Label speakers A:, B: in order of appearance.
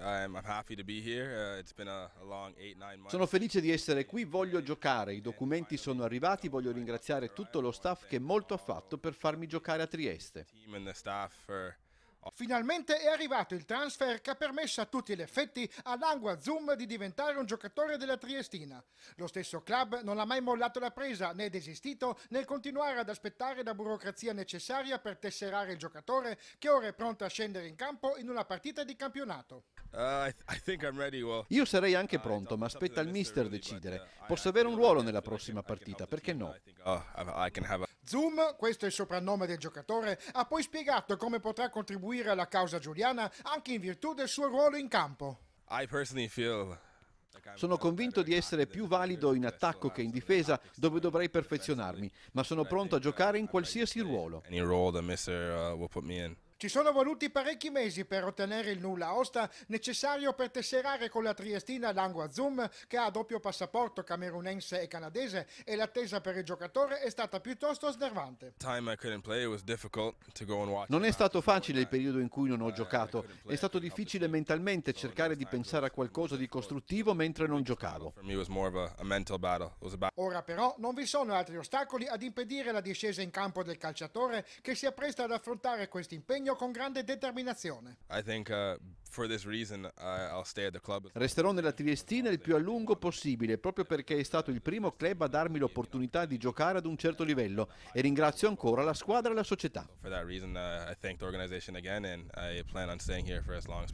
A: Uh, sono
B: felice di essere qui, voglio giocare, i documenti sono arrivati, voglio ringraziare tutto lo staff che molto ha fatto per farmi giocare a Trieste.
C: Finalmente è arrivato il transfer che ha permesso a tutti gli effetti all'Angua Zoom di diventare un giocatore della Triestina. Lo stesso club non ha mai mollato la presa né desistito nel continuare ad aspettare la burocrazia necessaria per tesserare il giocatore che ora è pronto a scendere in campo in una partita di campionato.
B: Uh, Io sarei anche pronto, ma aspetta il mister decidere. Uh, Posso avere un ruolo nella prossima partita, perché no?
C: Zoom, uh, questo è il soprannome del giocatore, ha poi spiegato come potrà contribuire contribuire alla causa giuliana anche in virtù del suo ruolo in campo.
B: I personally feel. Sono convinto di essere più valido in attacco che in difesa, dove dovrei perfezionarmi, ma sono pronto a uh, giocare in qualsiasi ruolo.
C: Ci sono voluti parecchi mesi per ottenere il nulla osta necessario per tesserare con la Triestina Langua Zoom che ha doppio passaporto camerunense e canadese e l'attesa per il giocatore è stata piuttosto snervante.
B: Non è stato facile il periodo in cui non ho giocato, è stato difficile mentalmente cercare di pensare a qualcosa di costruttivo mentre non giocavo.
C: Ora però non vi sono altri ostacoli ad impedire la discesa in campo del calciatore che si appresta ad affrontare questo impegno impegno con grande determinazione.
B: Uh, Resterò nella Triestina il più a lungo possibile, proprio perché è stato il primo club a darmi l'opportunità di giocare ad un certo livello e ringrazio ancora la squadra e la società.
A: For that reason, uh, I thank the organization again and I plan on staying here for as long